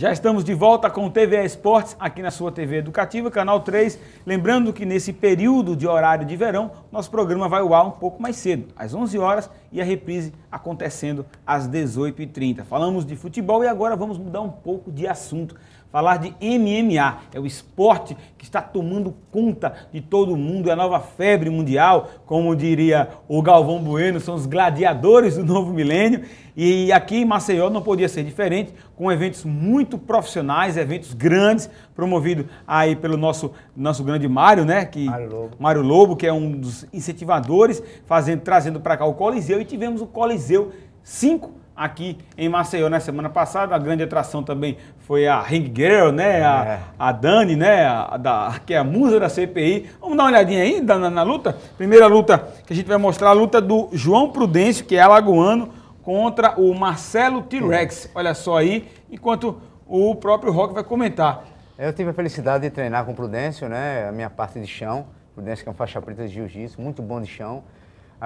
Já estamos de volta com o TVA Esportes aqui na sua TV Educativa, canal 3. Lembrando que nesse período de horário de verão, nosso programa vai ao ar um pouco mais cedo, às 11 horas, e a reprise acontecendo às 18h30. Falamos de futebol e agora vamos mudar um pouco de assunto falar de MMA. É o esporte que está tomando conta de todo mundo, é a nova febre mundial, como diria o Galvão Bueno, são os gladiadores do novo milênio. E aqui em Maceió não podia ser diferente, com eventos muito profissionais, eventos grandes, promovido aí pelo nosso, nosso grande Mário, né? Que, Mário Lobo. Mário Lobo, que é um dos incentivadores, fazendo, trazendo para cá o Coliseu. E tivemos o Coliseu 5 aqui em Maceió na né? semana passada. A grande atração também foi a Ring Girl, né? A, é. a Dani, né? A, da, que é a musa da CPI. Vamos dar uma olhadinha aí na, na, na, luta? Primeira luta que a gente vai mostrar, a luta do João Prudêncio, que é alagoano, contra o Marcelo T-Rex. Olha só aí, enquanto o próprio Rock vai comentar. Eu tive a felicidade de treinar com o Prudêncio, né? A minha parte de chão. Prudêncio que é um faixa preta de jiu-jitsu, muito bom de chão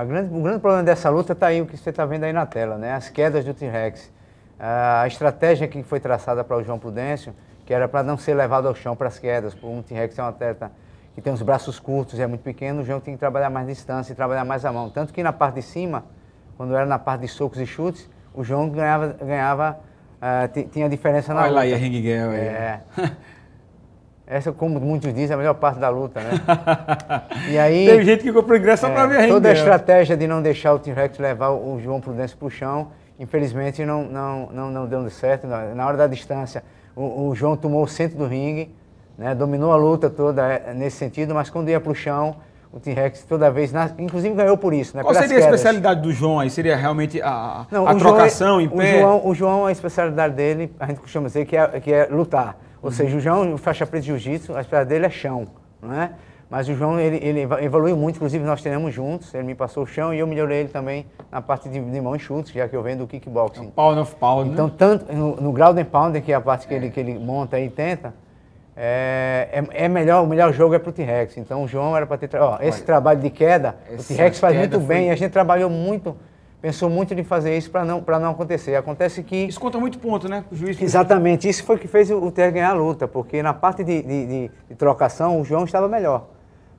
grande, o grande problema dessa luta está aí, o que você está vendo aí na tela, né? As quedas do T-Rex. A estratégia que foi traçada para o João Prudêncio, que era para não ser levado ao chão para as quedas, porque um T-Rex é um atleta que tem os braços curtos e é muito pequeno, o João tem que trabalhar mais distância e trabalhar mais a mão. Tanto que na parte de cima, quando era na parte de socos e chutes, o João ganhava, ganhava uh, tinha diferença na Olha luta. Olha lá, e a Ring Girl aí. É. Essa, como muitos dizem, é a melhor parte da luta, né? e aí, Tem gente que comprou ingresso é, só pra é, ver Toda a estratégia de não deixar o T-Rex levar o João Prudêncio pro chão, infelizmente não, não, não, não deu certo. Na hora da distância, o, o João tomou o centro do ringue, né? dominou a luta toda é, nesse sentido, mas quando ia pro chão, o T-Rex toda vez, na, inclusive ganhou por isso. Né? Qual seria a especialidade do João aí? Seria realmente a, não, a é trocação João, em pé? O João, o João, a especialidade dele, a gente costuma dizer que é, que é lutar. Ou uhum. seja, o João, faixa preta de jiu-jitsu, a espécie dele é chão, não é? Mas o João, ele, ele evoluiu muito, inclusive nós treinamos juntos, ele me passou o chão e eu melhorei ele também na parte de, de mão e chutes, já que eu venho do kickboxing. É pound of pound, né? Então, né? tanto no, no ground and pound, que é a parte que, é. ele, que ele monta e tenta, é, é, é, melhor, o melhor jogo é pro T-Rex. Então, o João era para ter... Ó, esse Olha, trabalho de queda, o T-Rex faz muito bem e a gente trabalhou muito pensou muito em fazer isso para não, não acontecer. Acontece que. Isso conta muito ponto, né? O juiz. Exatamente. Isso foi o que fez o Ter ganhar a luta, porque na parte de, de, de, de trocação o João estava melhor.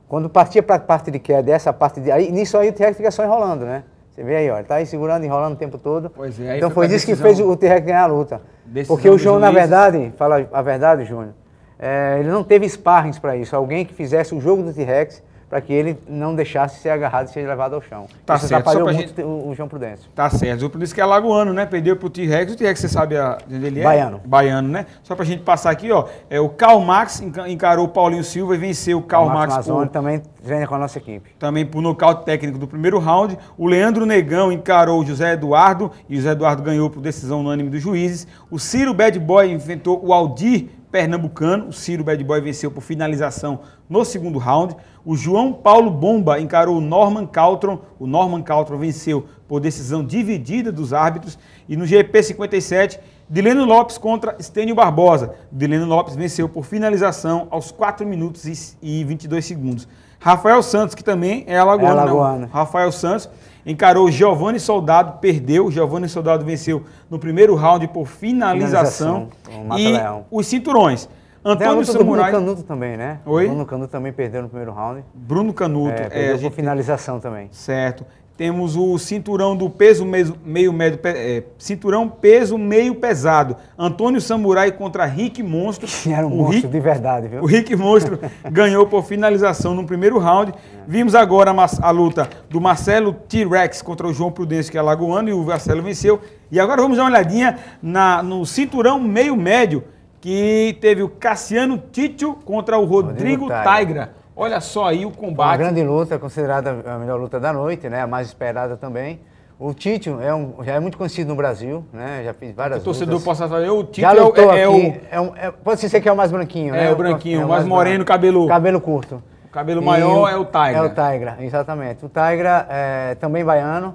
Quando partia para a parte de queda, essa parte de. Aí, nisso aí o Ter fica só enrolando, né? Você vê aí, ó, ele tá aí segurando, enrolando o tempo todo. Pois é, então foi, isso que fez o Terrec ganhar a luta. Porque o João, na verdade, fala a verdade, Júnior, é, ele não teve sparrings para isso. Alguém que fizesse o jogo do T-Rex para que ele não deixasse ser agarrado e ser levado ao chão. Tá Isso certo. atrapalhou muito gente... o, João Prudêncio. Tá certo. O João Prudêncio que é lagoano, né? Perdeu o T-Rex. O T-Rex, você sabe onde ele é? Baiano. Baiano, né? Só para a gente passar aqui, ó. É, o Karl Max encarou o Paulinho Silva e venceu o Karl o Marx. por... também treina com a nossa equipe. Também por nocaute técnico do primeiro round. O Leandro Negão encarou o José Eduardo e o José Eduardo ganhou por decisão unânime dos juízes. O Ciro Bad Boy enfrentou o Aldir pernambucano. O Ciro Bad Boy venceu por finalização no segundo round. O João Paulo Bomba encarou o Norman Caltron. O Norman Caltron venceu por decisão dividida dos árbitros. E no GP 57, Dileno Lopes contra Estênio Barbosa. Dileno Lopes venceu por finalização aos 4 minutos e 22 segundos. Rafael Santos, que também é alagoano. Né? É alagoano. Rafael Santos encarou Giovanni Soldado, perdeu. Giovanni Soldado venceu no primeiro round por finalização, finalização e os cinturões. Antônio Samurai. Bruno Canuto também, né? Oi? Bruno Canuto também perdeu no primeiro round. Bruno Canuto. É, perdeu é, por gente... finalização também. Certo. Temos o cinturão do peso meio, meio médio, é, cinturão peso meio pesado. Antônio Samurai contra Rick Monstro. Que era um o monstro Rick, de verdade, viu? O Rick Monstro ganhou por finalização no primeiro round. Vimos agora a, a luta do Marcelo T-Rex contra o João Prudêncio, que é lagoano e o Marcelo venceu. E agora vamos dar uma olhadinha na, no cinturão meio médio, que teve o Cassiano Tito contra o Rodrigo, Rodrigo Taigra. Olha só aí o combate. Uma grande luta, considerada a melhor luta da noite, né? A mais esperada também. O Tite é um, já é muito conhecido no Brasil, né? Já fez várias O torcedor lutas. possa saber, o Tite é, é, é, é, o... É um, é, pode ser que é o mais branquinho, é, né? É, o branquinho, o mais, mais moreno, branco. cabelo... Cabelo curto. O cabelo e maior é o Tigra. É o Tigra, exatamente. O Tigra é também baiano.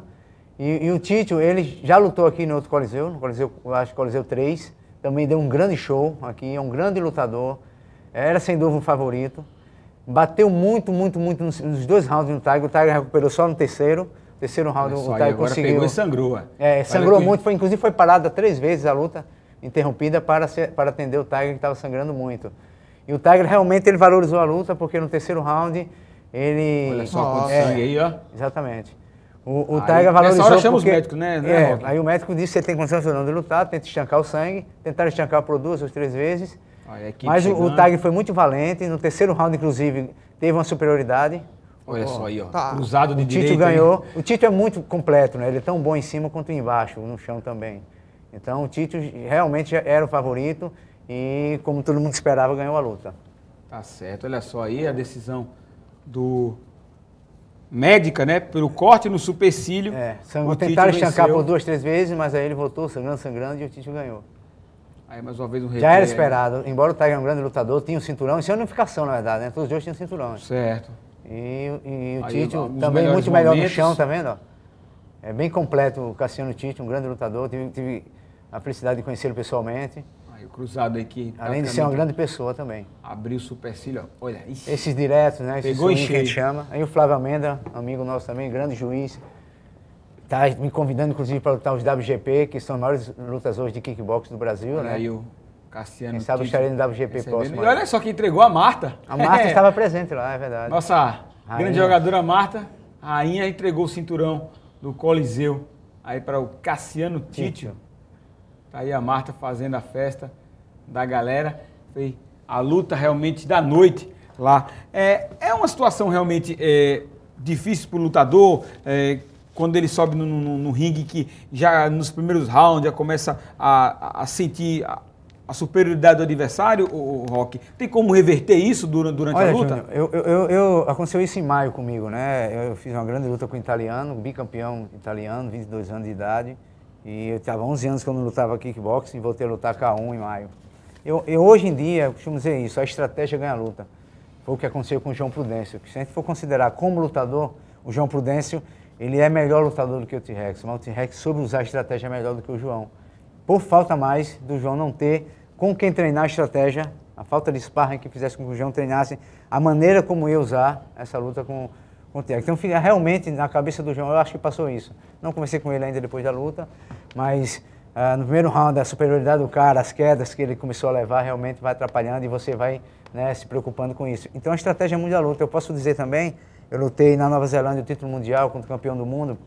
E, e o Tite, ele já lutou aqui no outro Coliseu, no Coliseu, acho que Coliseu 3. Também deu um grande show aqui, é um grande lutador. Era, sem dúvida, um favorito bateu muito, muito, muito nos, dois rounds do Tiger. O Tiger recuperou só no terceiro. Terceiro round o Tiger conseguiu. Pegou e sangrou. É, sangrou muito. Foi, inclusive foi parada três vezes a luta, interrompida para, ser, para atender o Tiger que estava sangrando muito. E o Tiger realmente ele valorizou a luta porque no terceiro round ele. Olha só quanto é, sangue aí, ó. Exatamente. O, o aí, Tiger valorizou. Nessa hora chamamos porque, os né? né é, aí o médico disse que você tem condições ou não de lutar, tenta estancar o sangue, tentar estancar por duas ou três vezes. Mas chegando. o Tag foi muito valente. No terceiro round, inclusive, teve uma superioridade. Olha só aí, ó. Tá. Cruzado de o direito. O Tito ganhou. Hein? O Tito é muito completo, né? Ele é tão bom em cima quanto embaixo, no chão também. Então o Tito realmente era o favorito e, como todo mundo esperava, ganhou a luta. Tá certo. Olha só aí a decisão do médica, né? Pelo corte no supercílio. É, sangrou, tentaram estancar por duas, três vezes, mas aí ele voltou sangrando, sangrando e o Tito ganhou. Aí mais uma vez um Já era esperado, embora o Tiger é um grande lutador, tinha um cinturão, isso é unificação na verdade, né? Todos os dois tinham cinturão. Certo. E, e o aí, Tite também muito momentos. melhor no chão, tá vendo? É bem completo o Cassiano Tite, um grande lutador, tive, tive a felicidade de conhecê-lo pessoalmente. Aí o Cruzado aqui. Além de ser uma grande pessoa também. Abriu o supercílio, olha isso. Esses diretos, né? Pegou o cheiro. que a gente chama. Aí o Flávio Amenda, amigo nosso também, grande juiz. Tá me convidando, inclusive, para lutar os WGP, que são as maiores lutas hoje de kickbox do Brasil, né? e o Cassiano. Quem sabe o no WGP próximo. E olha só que entregou a Marta. A Marta estava presente lá, é verdade. Nossa rainha. grande jogadora Marta, a rainha entregou o cinturão do Coliseu aí para o Cassiano Títio. Tá aí a Marta fazendo a festa da galera. Foi a luta realmente da noite lá. É, é uma situação realmente é, difícil para o lutador. É, quando ele sobe no, no, no, ringue, que já nos primeiros rounds já começa a, a sentir a, a, superioridade do adversário, o, o Rock? Tem como reverter isso durante, durante Olha, a luta? eu, eu, eu, aconteceu isso em maio comigo, né? Eu fiz uma grande luta com o italiano, bicampeão italiano, 22 anos de idade. E eu estava 11 anos quando eu lutava kickboxing e voltei a lutar K1 em maio. Eu, eu hoje em dia, eu costumo dizer isso, a estratégia ganha a luta. Foi o que aconteceu com o João Prudêncio. Se a gente for considerar como lutador, o João Prudêncio ele é melhor lutador do que o T-Rex, mas o T-Rex soube usar a estratégia melhor do que o João. Por falta mais do João não ter com quem treinar a estratégia, a falta de sparring que fizesse com que o João treinasse a maneira como ia usar essa luta com, com o T-Rex. Então, realmente, na cabeça do João, eu acho que passou isso. Não conversei com ele ainda depois da luta, mas Uh, no primeiro round, a superioridade do cara, as quedas que ele começou a levar realmente vai atrapalhando e você vai né, se preocupando com isso. Então, a estratégia é muito da luta. Eu posso dizer também eu lutei na Nova Zelândia o título mundial contra o campeão do mundo.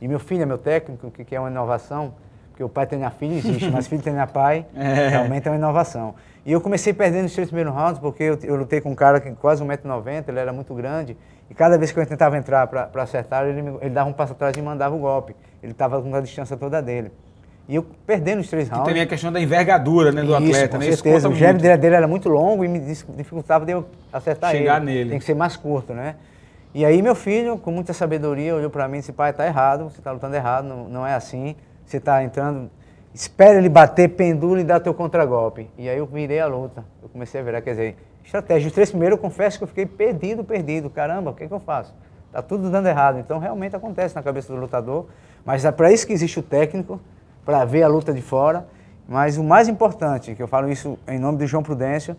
E meu filho é meu técnico, que, que é uma inovação, porque o pai tem treina filha existe, mas filho treina pai é. realmente é uma inovação. E eu comecei perdendo os três primeiros rounds, porque eu, eu lutei com um cara que quase 1,90m, ele era muito grande, e cada vez que eu tentava entrar para acertar, ele, me, ele dava um passo atrás e mandava o um golpe. Ele estava com a distância toda dele. E eu perdendo os três rounds. E também a questão da envergadura né, do isso, atleta, né? Certeza. Isso o jab dele, era muito longo e me dificultava de eu acertar Chegar ele. nele. Tem que ser mais curto, né? E aí meu filho, com muita sabedoria, olhou para mim e disse, pai, está errado, você está lutando errado, não, não é assim, você está entrando, Espere ele bater, pendula e dá teu contragolpe. E aí eu virei a luta, eu comecei a virar, quer dizer, estratégia. Os três primeiros, eu confesso que eu fiquei perdido, perdido, caramba, o que, é que eu faço? Está tudo dando errado, então realmente acontece na cabeça do lutador, mas é para isso que existe o técnico, para ver a luta de fora, mas o mais importante, que eu falo isso em nome do João Prudêncio,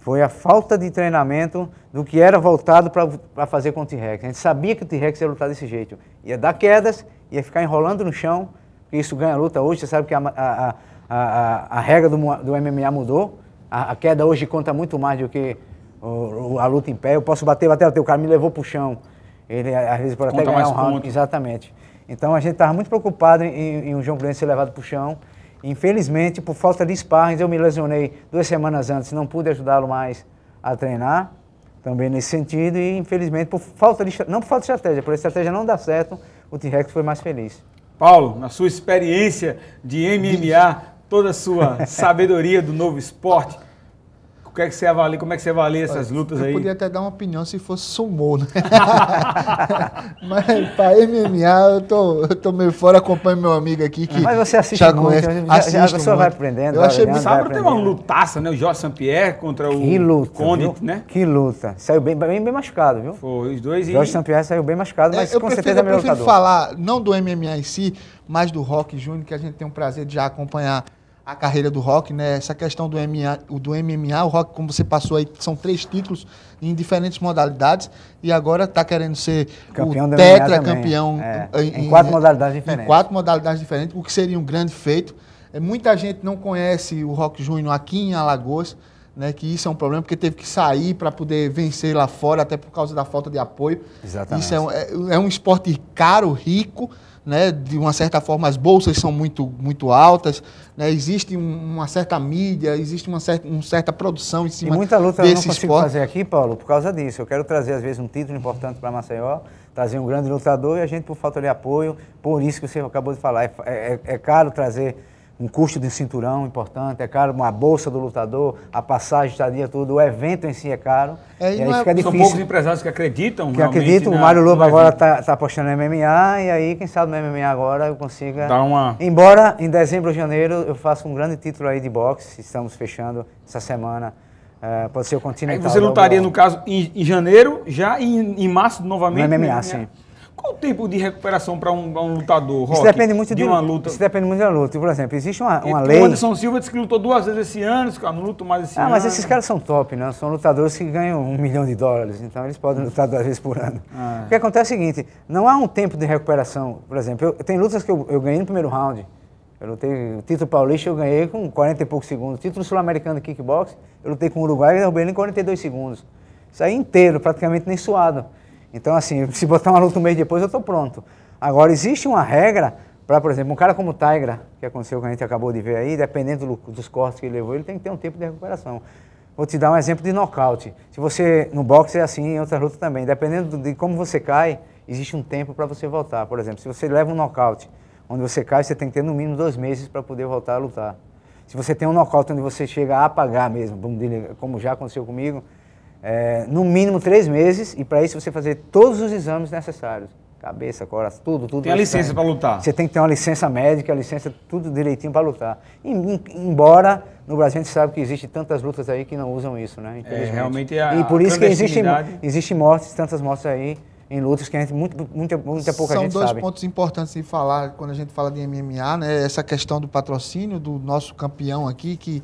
foi a falta de treinamento do que era voltado para fazer com o T-Rex. A gente sabia que o T-Rex ia lutar desse jeito. Ia dar quedas, ia ficar enrolando no chão, porque isso ganha luta hoje. Você sabe que a, a, a, a regra do, do MMA mudou. A, a, queda hoje conta muito mais do que o, a luta em pé. Eu posso bater, bater, bater. O cara me levou para o chão. Ele, às vezes, pode até conta ganhar um round. Exatamente. Então, a gente estava muito preocupado em, em João Clemente ser levado para o chão. Infelizmente, por falta de sparrings, eu me lesionei duas semanas antes, não pude ajudá-lo mais a treinar, também nesse sentido, e infelizmente, por falta de, não por falta de estratégia, por estratégia não dar certo, o T-Rex foi mais feliz. Paulo, na sua experiência de MMA, toda a sua sabedoria do novo esporte, o que é que você avalia, como é que você avalia essas lutas eu aí? Eu podia até dar uma opinião se fosse sumô, né? Mas para MMA eu tô, eu tô meio fora, acompanho meu amigo aqui que Mas você assiste já muito, conhece. Já, Assisto já, a pessoa muito. vai aprendendo. Eu achei muito sábado tem uma lutaça, né? O Jorge Sampierre contra o que luta, Condit, viu? né? Que luta. Saiu bem, bem, bem machucado, viu? Foi, os dois. E... Jorge Sampierre saiu bem machucado, é, mas é, com prefiro, certeza é melhor lutador. Eu prefiro falar não do MMA em si, mas do Rock Júnior, que a gente tem um prazer de já acompanhar a carreira do rock, né? Essa questão do MMA, do MMA, o rock, como você passou aí, são três títulos em diferentes modalidades e agora está querendo ser campeão o tetracampeão é. em, em, quatro em, modalidades diferentes. Em quatro modalidades diferentes, o que seria um grande feito. É, muita gente não conhece o rock júnior aqui em Alagoas, né? Que isso é um problema porque teve que sair para poder vencer lá fora, até por causa da falta de apoio. Exatamente. Isso é, é, é um esporte caro, rico né? de uma certa forma as bolsas são muito, muito altas, né? existe uma certa mídia, existe uma certa, uma certa produção em cima E muita luta desse eu não consigo esporte. fazer aqui, Paulo, por causa disso. Eu quero trazer, às vezes, um título importante para Maceió, trazer um grande lutador e a gente, por falta de apoio, por isso que você acabou de falar, é, é, é caro trazer um custo de cinturão importante, é caro, uma bolsa do lutador, a passagem, estaria tudo, o evento em si é caro. É, e aí é- fica difícil. São poucos empresários que acreditam Que acreditam, na, o Mário Lobo agora está tá apostando no MMA, e aí, quem sabe no MMA agora eu consiga... Dá uma... Embora em dezembro ou janeiro eu faça um grande título aí de boxe, estamos fechando essa semana, uh, pode ser o Continental. Aí você lutaria, logo, no caso, em, em, janeiro já e em, em março novamente? No MMA, no né? MMA. sim. Qual o tempo de recuperação para um, um, lutador, Rock? Isso depende muito de, de uma luta. Isso depende muito da luta. Por exemplo, existe uma, uma e, lei... O Anderson Silva disse que lutou duas vezes esse ano, disse que ah, não luto mais esse ah, ano. Ah, mas esses caras são top, né? São lutadores que ganham um milhão de dólares, então eles podem hum. lutar duas vezes por ano. Ah. O que acontece é o seguinte, não há um tempo de recuperação. Por exemplo, eu, tem lutas que eu, eu ganhei no primeiro round. Eu lutei o título paulista, eu ganhei com 40 e poucos segundos. O título sul-americano de kickbox, eu lutei com o Uruguai e derrubei ele em 42 segundos. aí é inteiro, praticamente nem suado. Então, assim, se botar uma luta um mês depois, eu estou pronto. Agora, existe uma regra para, por exemplo, um cara como o Tigra, que aconteceu que a gente acabou de ver aí, dependendo do, dos cortes que ele levou, ele tem que ter um tempo de recuperação. Vou te dar um exemplo de nocaute. Se você, no boxe é assim, em outras lutas também. Dependendo de como você cai, existe um tempo para você voltar. Por exemplo, se você leva um nocaute, onde você cai, você tem que ter no mínimo dois meses para poder voltar a lutar. Se você tem um nocaute onde você chega a apagar mesmo, como já aconteceu comigo, é, no mínimo três meses, e para isso você fazer todos os exames necessários. Cabeça, coração, tudo, tudo. Tem a licença para lutar. Você tem que ter uma licença médica, licença, tudo direitinho para lutar. E, embora no Brasil a gente sabe que existe tantas lutas aí que não usam isso, né? É, realmente é a E por a isso que existe, existe mortes, tantas mortes aí em lutas que a gente, muito, muito, muita pouca São gente sabe. São dois pontos importantes em falar quando a gente fala de MMA, né? Essa questão do patrocínio do nosso campeão aqui, que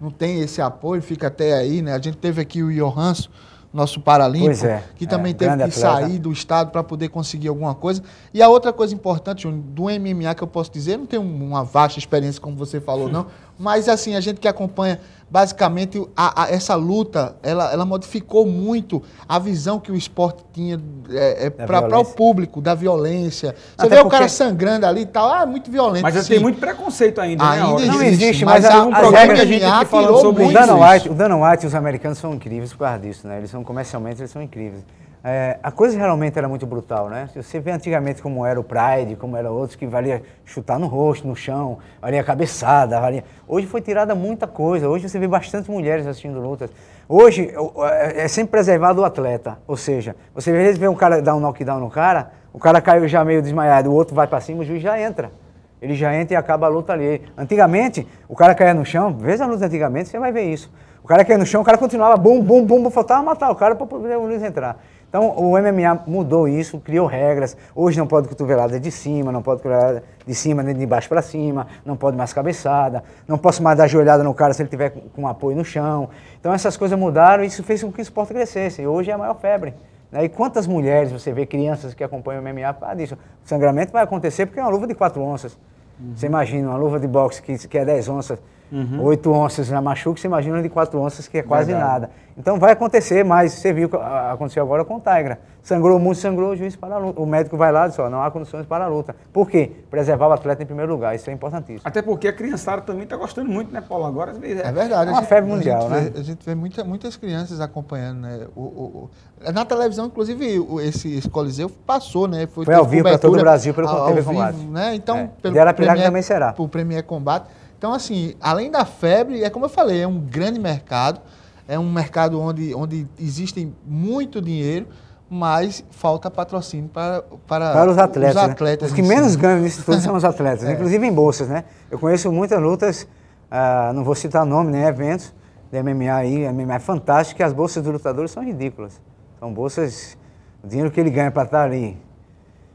não tem esse apoio, fica até aí, né? A gente teve aqui o Johanso, nosso paralímpico, é, que é, também é, teve que atleta. sair do estado para poder conseguir alguma coisa. E a outra coisa importante, do MMA que eu posso dizer, não tenho uma vasta experiência, como você falou, não, mas assim, a gente que acompanha basicamente a, a, essa luta, ela, ela modificou muito a visão que o esporte tinha é, é, para o público da violência. Você Até vê porque... o cara sangrando ali e tal, ah, é muito violento. Mas tem muito preconceito ainda, né, ainda né? Não existe, mas, mas há é um problema que a gente que falar sobre o Dana White, o Dana White e os americanos são incríveis por causa disso, né? Eles são comercialmente, eles são incríveis. É, a coisa realmente era muito brutal, né? Você vê antigamente como era o Pride, como era outros, que valia chutar no rosto, no chão, valia cabeçada, valia... Hoje foi tirada muita coisa, hoje você vê bastante mulheres assistindo lutas. Hoje é, é sempre preservado o atleta, ou seja, você às vezes vê um cara dar um knockdown no cara, o cara caiu já meio desmaiado, o outro vai para cima, o juiz já entra. Ele já entra e acaba a luta ali. Antigamente, o cara caía no chão, veja a luta antigamente, você vai ver isso. O cara caía no chão, o cara continuava, bum, bum, bum, faltava matar o cara para poder o juiz entrar. Então o MMA mudou isso, criou regras. Hoje não pode cotovelada de cima, não pode cotovelada de cima nem de baixo para cima, não pode mais cabeçada, não posso mais dar joelhada no cara se ele tiver com, apoio no chão. Então essas coisas mudaram e isso fez com que o esporte crescesse. E hoje é a maior febre. Né? E quantas mulheres você vê, crianças que acompanham o MMA, fala disso. O sangramento vai acontecer porque é uma luva de quatro onças. Uhum. Você imagina, uma luva de boxe que, que é 10 onças, Uhum. onças na Machuca, você imagina de quatro onças, que é quase Verdade. nada. Então vai acontecer, mas você viu que aconteceu agora com o Tigra. Sangrou muito, sangrou, o juiz para a luta. O médico vai lá e diz, ó, não há condições para a luta. Por quê? Preservar o atleta em primeiro lugar, isso é importantíssimo. Até porque a criançada também está gostando muito, né, Paulo? Agora é, é verdade. É uma febre mundial, a né? Vê, a gente vê muita, muitas crianças acompanhando, né? O, o, o, é, na televisão, inclusive, esse, esse Coliseu passou, né? Foi, foi ao vivo para todo o Brasil pelo ao, TV ao Combate. né? Então, é. pelo Premier, também será. O Premier Combate. Então, assim, além da febre, é como eu falei, é um grande mercado, é um mercado onde, onde existe muito dinheiro, mas falta patrocínio para, para, para os atletas. Os, né? atletas né? os que menos ganham nisso tudo são os atletas, é. inclusive em bolsas, né? Eu conheço muitas lutas, ah, não vou citar nome nem né? eventos, de MMA aí, MMA é fantástico, e as bolsas dos lutadores são ridículas. São bolsas, o dinheiro que ele ganha para estar tá ali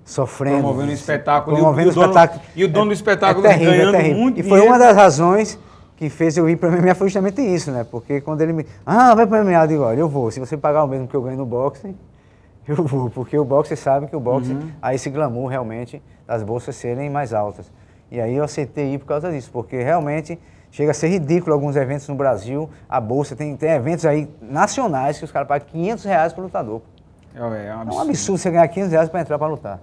sofrendo. Promovendo um espetáculo. Promovendo e o, dono, espetáculo. E o dono do é espetáculo é, terrível, ganhando é muito E foi uma das razões que fez eu ir para o MMA foi justamente isso, né? Porque quando ele me... Ah, vai para o MMA, eu digo, olha, eu vou. Se você pagar o mesmo que eu ganho no boxe, eu vou. Porque o boxe, sabe que o boxe uhum. se esse glamour, realmente, das bolsas serem mais altas. E aí eu aceitei ir por causa disso, porque realmente... Chega a ser ridículo alguns eventos no Brasil. A Bolsa tem, tem eventos aí nacionais que os caras pagam 500 reais para lutador. É, é, um é um absurdo você ganhar 500 reais para entrar para lutar.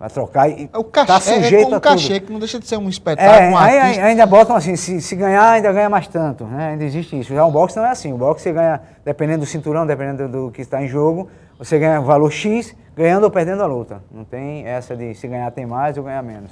Vai trocar e. É o cachê, tá é sujeito é um cachê, tudo. que não deixa de ser um é, espetáculo. É, um artista. Ainda botam assim, se, se, ganhar, ainda ganha mais tanto. Né? Ainda existe isso. Já o boxe não é assim. O boxe você ganha, dependendo do cinturão, dependendo do que está em jogo, você ganha valor X, ganhando ou perdendo a luta. Não tem essa de se ganhar tem mais ou ganhar menos.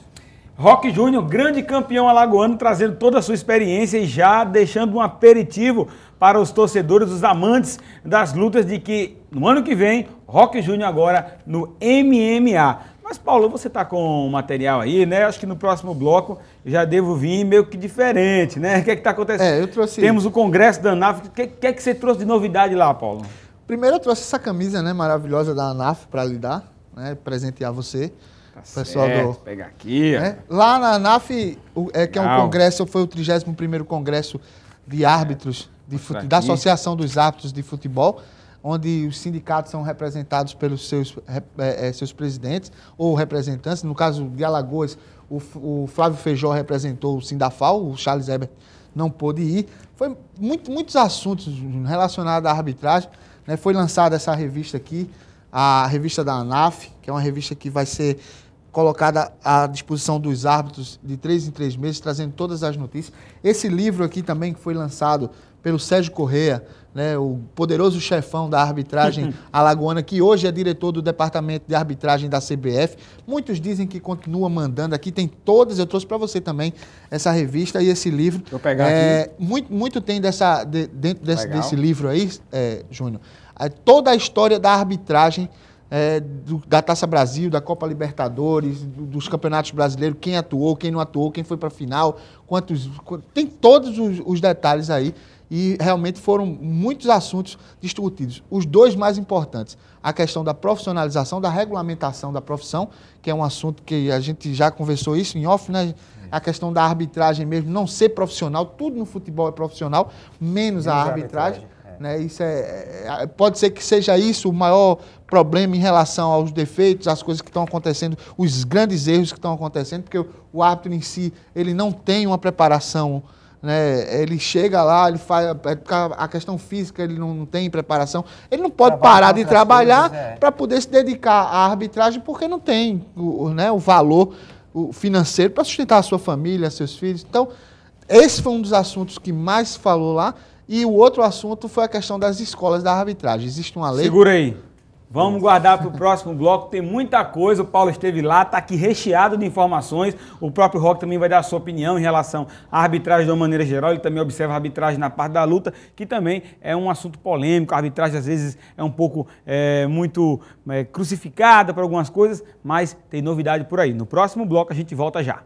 Rock Júnior, grande campeão alagoano, trazendo toda a sua experiência e já deixando um aperitivo para os torcedores, os amantes das lutas de que no ano que vem, Rock Júnior agora no MMA. Mas, Paulo, você está com material aí, né? Acho que no próximo bloco já devo vir meio que diferente, né? O que é que está acontecendo? É, eu trouxe... Temos o Congresso da ANAF. O que, que é que você trouxe de novidade lá, Paulo? Primeiro eu trouxe essa camisa né, maravilhosa da ANAF para lhe dar, né? Presentear você. Tá pessoal certo, do... pega aqui. Né? Lá na ANAF, é, que Legal. é um congresso, foi o 31 Congresso de Árbitros é, de fute... da Associação dos Árbitros de Futebol onde os sindicatos são representados pelos seus, é, seus presidentes ou representantes. No caso de Alagoas, o, o Flávio Feijó representou o Sindafal, o Charles Ebert não pôde ir. Foi muito, muitos assuntos relacionados à arbitragem. Né? Foi lançada essa revista aqui, a revista da ANAF, que é uma revista que vai ser colocada à disposição dos árbitros de três em três meses, trazendo todas as notícias. Esse livro aqui também que foi lançado pelo Sérgio Correa, né, o poderoso chefão da arbitragem alagoana, que hoje é diretor do departamento de arbitragem da CBF. Muitos dizem que continua mandando. Aqui tem todas, eu trouxe para você também essa revista e esse livro. Vou pegar é, aqui. Muito, muito tem dessa, de, dentro desse, desse, livro aí, é, Júnior, é, toda a história da arbitragem. É, do, da Taça Brasil, da Copa Libertadores, do, dos campeonatos brasileiros, quem atuou, quem não atuou, quem foi para a final, quantos, quantos, Tem todos os, os detalhes aí e realmente foram muitos assuntos discutidos. Os dois mais importantes, a questão da profissionalização, da regulamentação da profissão, que é um assunto que a gente já conversou isso em off, né? A questão da arbitragem mesmo, não ser profissional, tudo no futebol é profissional, menos, menos a arbitragem. arbitragem. É. Né, isso é, é, pode ser que seja isso o maior problema em relação aos defeitos, às coisas que estão acontecendo, os grandes erros que estão acontecendo, porque o, o árbitro em si ele não tem uma preparação né? Ele chega lá, ele faz é a questão física, ele não tem preparação. Ele não pode Trabalho parar de trabalhar é. para poder se dedicar à arbitragem porque não tem o, né, o valor financeiro para sustentar a sua família, seus filhos. Então, esse foi um dos assuntos que mais falou lá. E o outro assunto foi a questão das escolas da arbitragem. Existe uma lei. Segura aí. Vamos guardar para o próximo bloco, tem muita coisa. O Paulo esteve lá, está aqui recheado de informações. O próprio Rock também vai dar a sua opinião em relação à arbitragem de uma maneira geral. Ele também observa a arbitragem na parte da luta, que também é um assunto polêmico. A arbitragem às vezes é um pouco é, muito é, crucificada para algumas coisas, mas tem novidade por aí. No próximo bloco a gente volta já.